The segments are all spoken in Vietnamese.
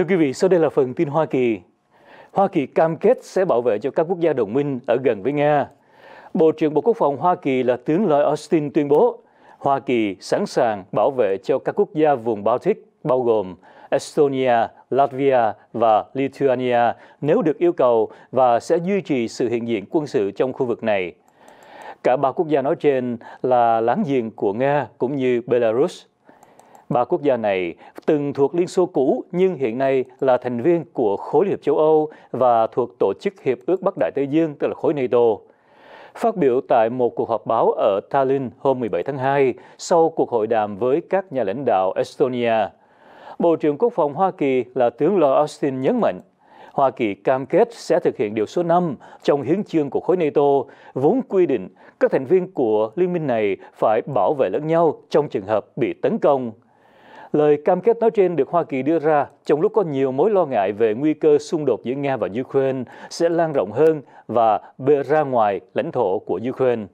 Thưa quý vị, sau đây là phần tin Hoa Kỳ. Hoa Kỳ cam kết sẽ bảo vệ cho các quốc gia đồng minh ở gần với Nga. Bộ trưởng Bộ Quốc phòng Hoa Kỳ là tướng Lloyd Austin tuyên bố Hoa Kỳ sẵn sàng bảo vệ cho các quốc gia vùng Baltic bao gồm Estonia, Latvia và Lithuania nếu được yêu cầu và sẽ duy trì sự hiện diện quân sự trong khu vực này. Cả ba quốc gia nói trên là láng giềng của Nga cũng như Belarus. Ba quốc gia này từng thuộc Liên Xô cũ nhưng hiện nay là thành viên của khối Liên hiệp châu Âu và thuộc tổ chức Hiệp ước Bắc Đại Tây Dương tức là khối NATO. Phát biểu tại một cuộc họp báo ở Tallinn hôm 17 tháng 2 sau cuộc hội đàm với các nhà lãnh đạo Estonia, Bộ trưởng Quốc phòng Hoa Kỳ là tướng Lord Austin nhấn mạnh Hoa Kỳ cam kết sẽ thực hiện điều số 5 trong hiến chương của khối NATO, vốn quy định các thành viên của liên minh này phải bảo vệ lẫn nhau trong trường hợp bị tấn công. Lời cam kết nói trên được Hoa Kỳ đưa ra trong lúc có nhiều mối lo ngại về nguy cơ xung đột giữa Nga và Ukraine sẽ lan rộng hơn và bê ra ngoài lãnh thổ của Ukraine.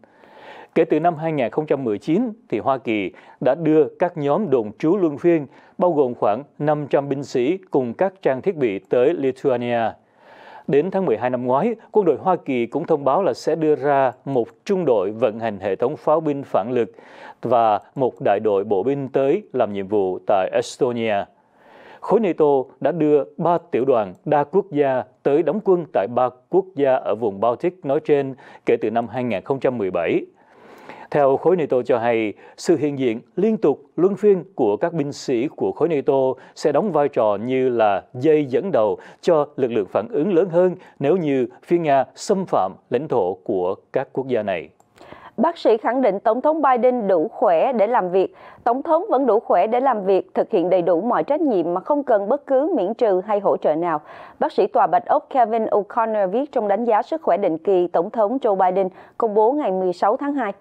Kể từ năm 2019, thì Hoa Kỳ đã đưa các nhóm đồn trú luân phiên, bao gồm khoảng 500 binh sĩ cùng các trang thiết bị tới Lithuania. Đến tháng 12 năm ngoái, quân đội Hoa Kỳ cũng thông báo là sẽ đưa ra một trung đội vận hành hệ thống pháo binh phản lực và một đại đội bộ binh tới làm nhiệm vụ tại Estonia. Khối NATO đã đưa ba tiểu đoàn đa quốc gia tới đóng quân tại ba quốc gia ở vùng Baltic nói trên kể từ năm 2017. Theo khối NATO cho hay, sự hiện diện liên tục luân phiên của các binh sĩ của khối NATO sẽ đóng vai trò như là dây dẫn đầu cho lực lượng phản ứng lớn hơn nếu như phía Nga xâm phạm lãnh thổ của các quốc gia này. Bác sĩ khẳng định Tổng thống Biden đủ khỏe để làm việc Tổng thống vẫn đủ khỏe để làm việc, thực hiện đầy đủ mọi trách nhiệm mà không cần bất cứ miễn trừ hay hỗ trợ nào. Bác sĩ tòa Bạch Ốc Kevin O'Connor viết trong đánh giá sức khỏe định kỳ Tổng thống Joe Biden công bố ngày 16 tháng 2.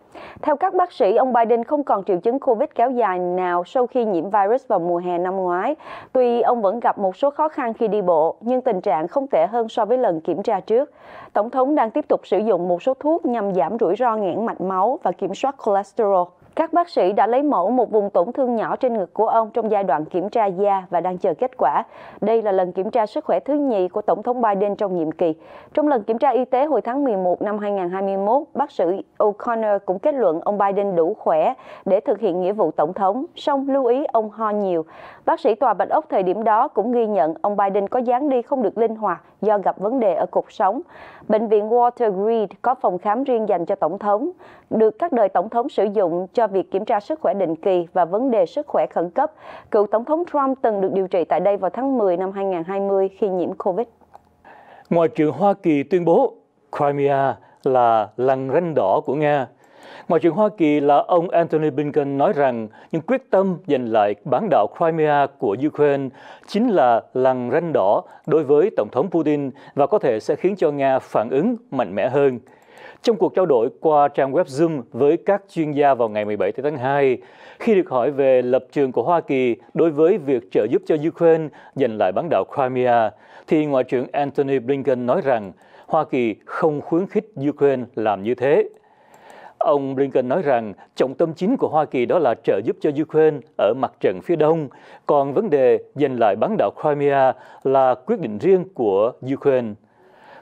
Theo các bác sĩ, ông Biden không còn triệu chứng COVID kéo dài nào sau khi nhiễm virus vào mùa hè năm ngoái. Tuy ông vẫn gặp một số khó khăn khi đi bộ, nhưng tình trạng không tệ hơn so với lần kiểm tra trước. Tổng thống đang tiếp tục sử dụng một số thuốc nhằm giảm rủi ro nghẽn mạch máu và kiểm soát cholesterol. Các bác sĩ đã lấy mẫu một vùng tổn thương nhỏ trên ngực của ông trong giai đoạn kiểm tra da và đang chờ kết quả. Đây là lần kiểm tra sức khỏe thứ nhì của Tổng thống Biden trong nhiệm kỳ. Trong lần kiểm tra y tế hồi tháng 11 năm 2021, bác sĩ O'Connor cũng kết luận ông Biden đủ khỏe để thực hiện nghĩa vụ tổng thống, song lưu ý ông ho nhiều. Bác sĩ tòa Bạch Ốc thời điểm đó cũng ghi nhận ông Biden có dáng đi không được linh hoạt do gặp vấn đề ở cuộc sống. Bệnh viện Walter Reed có phòng khám riêng dành cho tổng thống, được các đời tổng thống sử dụng cho việc kiểm tra sức khỏe định kỳ và vấn đề sức khỏe khẩn cấp. Cựu tổng thống Trump từng được điều trị tại đây vào tháng 10 năm 2020 khi nhiễm COVID. Ngoại trưởng Hoa Kỳ tuyên bố Crimea là lằn ranh đỏ của Nga Ngoại trưởng Hoa Kỳ là ông Antony Blinken nói rằng những quyết tâm giành lại bán đảo Crimea của Ukraine chính là lằn ranh đỏ đối với Tổng thống Putin và có thể sẽ khiến cho Nga phản ứng mạnh mẽ hơn. Trong cuộc trao đổi qua trang web Zoom với các chuyên gia vào ngày 17 tháng 2, khi được hỏi về lập trường của Hoa Kỳ đối với việc trợ giúp cho Ukraine giành lại bán đảo Crimea, thì Ngoại trưởng Antony Blinken nói rằng Hoa Kỳ không khuyến khích Ukraine làm như thế. Ông Blinken nói rằng trọng tâm chính của Hoa Kỳ đó là trợ giúp cho Ukraine ở mặt trận phía đông, còn vấn đề giành lại bán đảo Crimea là quyết định riêng của Ukraine.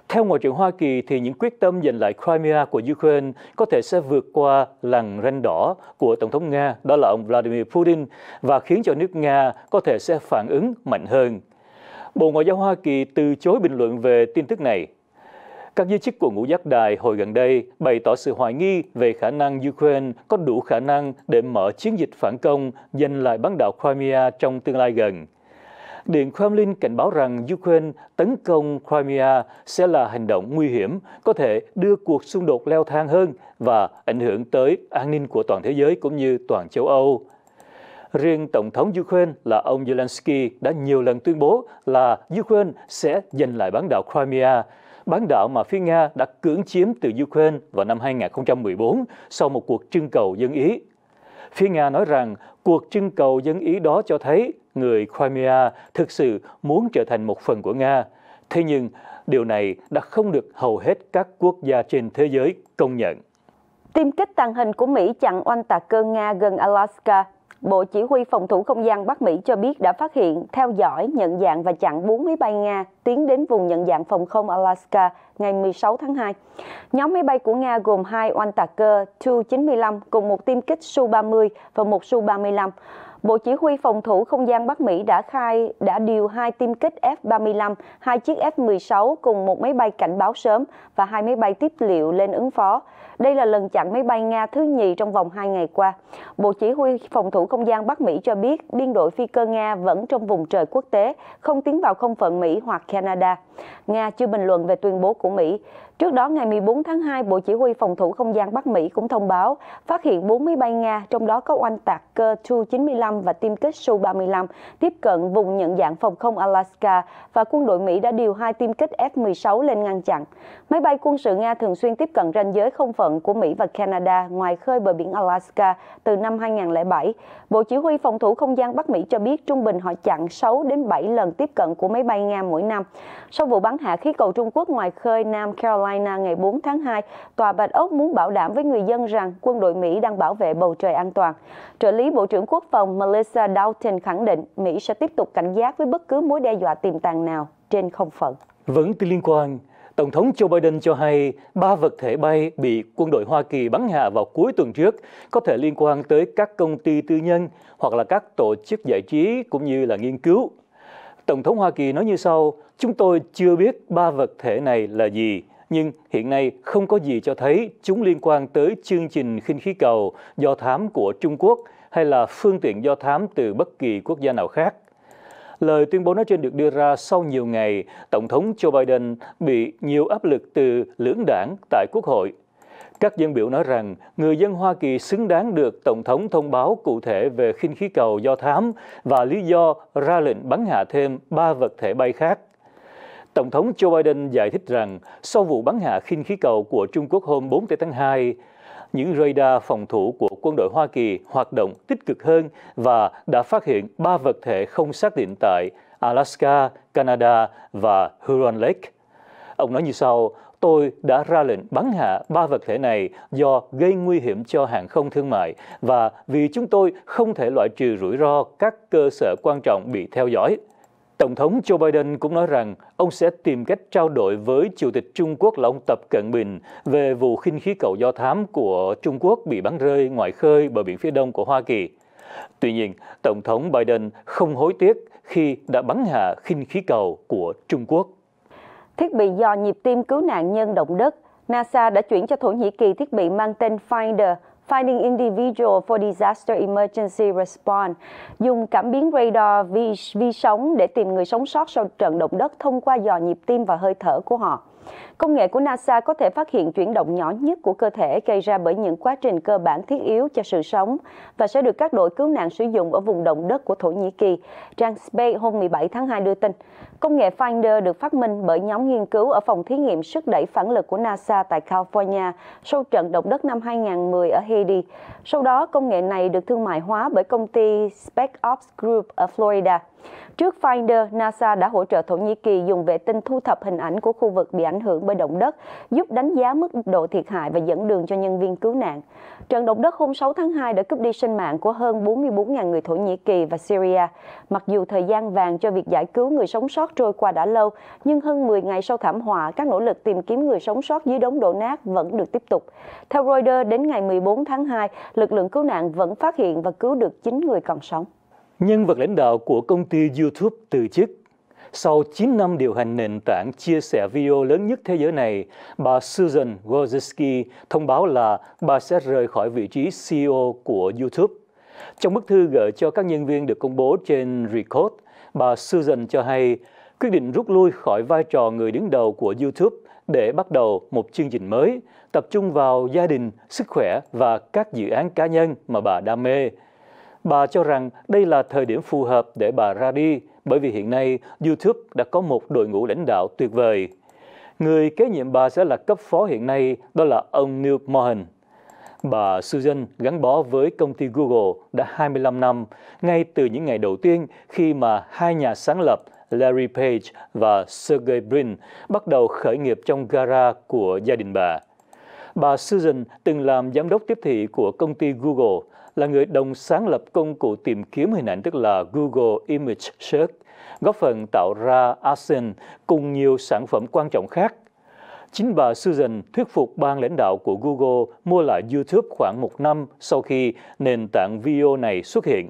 Theo Ngoại trưởng Hoa Kỳ thì những quyết tâm giành lại Crimea của Ukraine có thể sẽ vượt qua làn ranh đỏ của Tổng thống Nga, đó là ông Vladimir Putin, và khiến cho nước Nga có thể sẽ phản ứng mạnh hơn. Bộ Ngoại giao Hoa Kỳ từ chối bình luận về tin tức này. Các giới chức của ngũ giác đài hồi gần đây bày tỏ sự hoài nghi về khả năng Ukraine có đủ khả năng để mở chiến dịch phản công giành lại bán đảo Crimea trong tương lai gần. Điện Kremlin cảnh báo rằng Ukraine tấn công Crimea sẽ là hành động nguy hiểm, có thể đưa cuộc xung đột leo thang hơn và ảnh hưởng tới an ninh của toàn thế giới cũng như toàn châu Âu. Riêng Tổng thống Ukraine là ông Zelensky đã nhiều lần tuyên bố là Ukraine sẽ giành lại bán đảo Crimea, bán đảo mà phía Nga đã cưỡng chiếm từ Ukraine vào năm 2014 sau một cuộc trưng cầu dân Ý. Phía Nga nói rằng cuộc trưng cầu dân Ý đó cho thấy người Crimea thực sự muốn trở thành một phần của Nga. Thế nhưng, điều này đã không được hầu hết các quốc gia trên thế giới công nhận. Tiêm kích tàng hình của Mỹ chặn oanh tạc cơ Nga gần Alaska Bộ Chỉ huy Phòng thủ Không gian Bắc Mỹ cho biết đã phát hiện, theo dõi, nhận dạng và chặn 4 máy bay Nga tiến đến vùng nhận dạng phòng không Alaska ngày 16 tháng 2. Nhóm máy bay của Nga gồm hai oanh tạc cơ Tu-95 cùng một tiêm kích Su-30 và một Su-35. Bộ Chỉ huy Phòng thủ Không gian Bắc Mỹ đã khai đã điều hai tiêm kích F-35, hai chiếc F-16 cùng một máy bay cảnh báo sớm và hai máy bay tiếp liệu lên ứng phó. Đây là lần chặn máy bay Nga thứ nhì trong vòng 2 ngày qua. Bộ Chỉ huy Phòng thủ Không gian Bắc Mỹ cho biết biên đội phi cơ Nga vẫn trong vùng trời quốc tế, không tiến vào không phận Mỹ hoặc Canada. Nga chưa bình luận về tuyên bố của Mỹ. Trước đó, ngày 14 tháng 2, Bộ Chỉ huy Phòng thủ Không gian Bắc Mỹ cũng thông báo phát hiện máy bay Nga, trong đó có oanh tạc cơ Tu-95 và tiêm kích Su-35, tiếp cận vùng nhận dạng phòng không Alaska và quân đội Mỹ đã điều hai tiêm kích F-16 lên ngăn chặn. Máy bay quân sự Nga thường xuyên tiếp cận ranh giới không phận của Mỹ và Canada ngoài khơi bờ biển Alaska từ năm 2007. Bộ Chỉ huy Phòng thủ Không gian Bắc Mỹ cho biết trung bình họ chặn 6 đến 7 lần tiếp cận của máy bay Nga mỗi năm. Sau vụ bắn hạ khí cầu Trung Quốc ngoài khơi Nam Carolina, Carolina ngày 4 tháng 2, Tòa Bạch Ốc muốn bảo đảm với người dân rằng quân đội Mỹ đang bảo vệ bầu trời an toàn. Trợ lý Bộ trưởng Quốc phòng Melissa Doughton khẳng định Mỹ sẽ tiếp tục cảnh giác với bất cứ mối đe dọa tiềm tàng nào trên không phận. Vẫn liên quan, Tổng thống Joe Biden cho hay ba vật thể bay bị quân đội Hoa Kỳ bắn hạ vào cuối tuần trước có thể liên quan tới các công ty tư nhân hoặc là các tổ chức giải trí cũng như là nghiên cứu. Tổng thống Hoa Kỳ nói như sau, chúng tôi chưa biết ba vật thể này là gì, nhưng hiện nay không có gì cho thấy chúng liên quan tới chương trình khinh khí cầu do thám của Trung Quốc hay là phương tiện do thám từ bất kỳ quốc gia nào khác. Lời tuyên bố nói trên được đưa ra sau nhiều ngày, Tổng thống Joe Biden bị nhiều áp lực từ lưỡng đảng tại Quốc hội. Các dân biểu nói rằng người dân Hoa Kỳ xứng đáng được Tổng thống thông báo cụ thể về khinh khí cầu do thám và lý do ra lệnh bắn hạ thêm ba vật thể bay khác. Tổng thống Joe Biden giải thích rằng sau vụ bắn hạ khinh khí cầu của Trung Quốc hôm 4 tháng 2, những radar phòng thủ của quân đội Hoa Kỳ hoạt động tích cực hơn và đã phát hiện ba vật thể không xác định tại Alaska, Canada và Huron Lake. Ông nói như sau, tôi đã ra lệnh bắn hạ ba vật thể này do gây nguy hiểm cho hàng không thương mại và vì chúng tôi không thể loại trừ rủi ro các cơ sở quan trọng bị theo dõi. Tổng thống Joe Biden cũng nói rằng ông sẽ tìm cách trao đổi với Chủ tịch Trung Quốc là ông Tập Cận Bình về vụ khinh khí cầu do thám của Trung Quốc bị bắn rơi ngoài khơi bờ biển phía đông của Hoa Kỳ. Tuy nhiên, Tổng thống Biden không hối tiếc khi đã bắn hạ khinh khí cầu của Trung Quốc. Thiết bị dò nhịp tim cứu nạn nhân động đất, NASA đã chuyển cho Thổ Nhĩ Kỳ thiết bị mang tên Finder – Finding Individual for Disaster Emergency Response, dùng cảm biến radar vi, vi sóng để tìm người sống sót sau trận động đất thông qua dò nhịp tim và hơi thở của họ. Công nghệ của NASA có thể phát hiện chuyển động nhỏ nhất của cơ thể gây ra bởi những quá trình cơ bản thiết yếu cho sự sống và sẽ được các đội cứu nạn sử dụng ở vùng động đất của Thổ Nhĩ Kỳ. Trang Space hôm 17 tháng 2 đưa tin, công nghệ Finder được phát minh bởi nhóm nghiên cứu ở phòng thí nghiệm sức đẩy phản lực của NASA tại California sau trận động đất năm 2010 ở Haiti. Sau đó, công nghệ này được thương mại hóa bởi công ty SpecOps Group ở Florida. Trước Finder, NASA đã hỗ trợ Thổ Nhĩ Kỳ dùng vệ tinh thu thập hình ảnh của khu vực bị ảnh hưởng bởi động đất, giúp đánh giá mức độ thiệt hại và dẫn đường cho nhân viên cứu nạn. Trận động đất hôm 6 tháng 2 đã cướp đi sinh mạng của hơn 44.000 người Thổ Nhĩ Kỳ và Syria. Mặc dù thời gian vàng cho việc giải cứu người sống sót trôi qua đã lâu, nhưng hơn 10 ngày sau thảm họa, các nỗ lực tìm kiếm người sống sót dưới đống đổ nát vẫn được tiếp tục. Theo Reuters, đến ngày 14 tháng 2, lực lượng cứu nạn vẫn phát hiện và cứu được 9 người còn sống. Nhân vật lãnh đạo của công ty YouTube từ chức. Sau 9 năm điều hành nền tảng chia sẻ video lớn nhất thế giới này, bà Susan Wojcicki thông báo là bà sẽ rời khỏi vị trí CEO của YouTube. Trong bức thư gửi cho các nhân viên được công bố trên Record, bà Susan cho hay quyết định rút lui khỏi vai trò người đứng đầu của YouTube để bắt đầu một chương trình mới, tập trung vào gia đình, sức khỏe và các dự án cá nhân mà bà đam mê. Bà cho rằng đây là thời điểm phù hợp để bà ra đi, bởi vì hiện nay YouTube đã có một đội ngũ lãnh đạo tuyệt vời. Người kế nhiệm bà sẽ là cấp phó hiện nay, đó là ông Neil Mohan. Bà Susan gắn bó với công ty Google đã 25 năm, ngay từ những ngày đầu tiên khi mà hai nhà sáng lập Larry Page và Sergey Brin bắt đầu khởi nghiệp trong gara của gia đình bà. Bà Susan từng làm giám đốc tiếp thị của công ty Google là người đồng sáng lập công cụ tìm kiếm hình ảnh tức là Google Image Search, góp phần tạo ra ASIN cùng nhiều sản phẩm quan trọng khác. Chính bà Susan thuyết phục ban lãnh đạo của Google mua lại YouTube khoảng một năm sau khi nền tảng video này xuất hiện.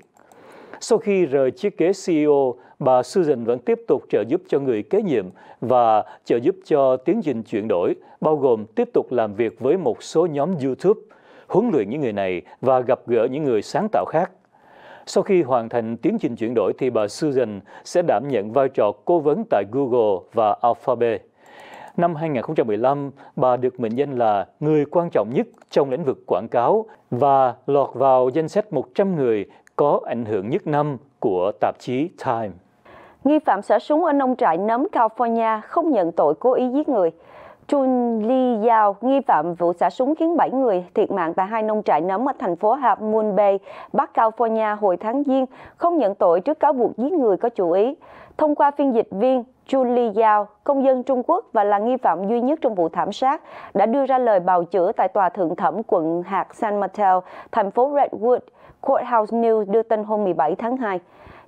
Sau khi rời chiếc ghế CEO, bà Susan vẫn tiếp tục trợ giúp cho người kế nhiệm và trợ giúp cho tiến trình chuyển đổi, bao gồm tiếp tục làm việc với một số nhóm YouTube huấn luyện những người này và gặp gỡ những người sáng tạo khác. Sau khi hoàn thành tiến trình chuyển đổi thì bà Susan sẽ đảm nhận vai trò cố vấn tại Google và Alphabet. Năm 2015, bà được mệnh danh là người quan trọng nhất trong lĩnh vực quảng cáo và lọt vào danh sách 100 người có ảnh hưởng nhất năm của tạp chí Time. Nghi phạm xả súng ở nông trại nấm California không nhận tội cố ý giết người. Chun Li Yao, nghi phạm vụ xả súng khiến 7 người thiệt mạng tại hai nông trại nấm ở thành phố Half Bay, Bắc California hồi tháng Giêng, không nhận tội trước cáo buộc giết người có chủ ý. Thông qua phiên dịch viên, Chun Li Yao, công dân Trung Quốc và là nghi phạm duy nhất trong vụ thảm sát, đã đưa ra lời bào chữa tại tòa thượng thẩm quận hạt San Mateo, thành phố Redwood. Courthouse News đưa tin hôm 17 tháng 2.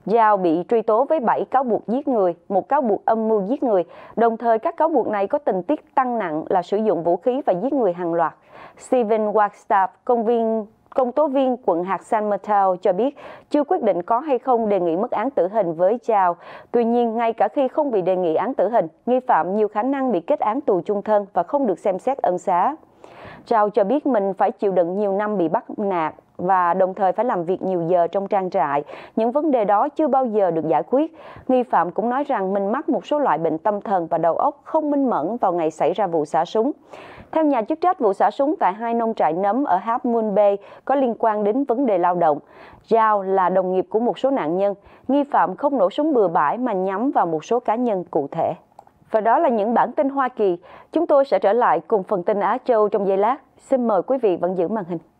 Giao bị truy tố với 7 cáo buộc giết người, một cáo buộc âm mưu giết người. Đồng thời các cáo buộc này có tình tiết tăng nặng là sử dụng vũ khí và giết người hàng loạt. Steven Wagstaff, công viên công tố viên quận hạt San Mateo cho biết chưa quyết định có hay không đề nghị mức án tử hình với Chào. Tuy nhiên, ngay cả khi không bị đề nghị án tử hình, nghi phạm nhiều khả năng bị kết án tù chung thân và không được xem xét ân xá. Chào cho biết mình phải chịu đựng nhiều năm bị bắt nạt và đồng thời phải làm việc nhiều giờ trong trang trại. Những vấn đề đó chưa bao giờ được giải quyết. Nghi phạm cũng nói rằng mình mắc một số loại bệnh tâm thần và đầu óc không minh mẫn vào ngày xảy ra vụ xả súng. Theo nhà chức trách, vụ xả súng tại hai nông trại nấm ở Half Moon Bay có liên quan đến vấn đề lao động. Giao là đồng nghiệp của một số nạn nhân. Nghi phạm không nổ súng bừa bãi mà nhắm vào một số cá nhân cụ thể. Và đó là những bản tin Hoa Kỳ. Chúng tôi sẽ trở lại cùng phần tin Á Châu trong giây lát. Xin mời quý vị vẫn giữ màn hình.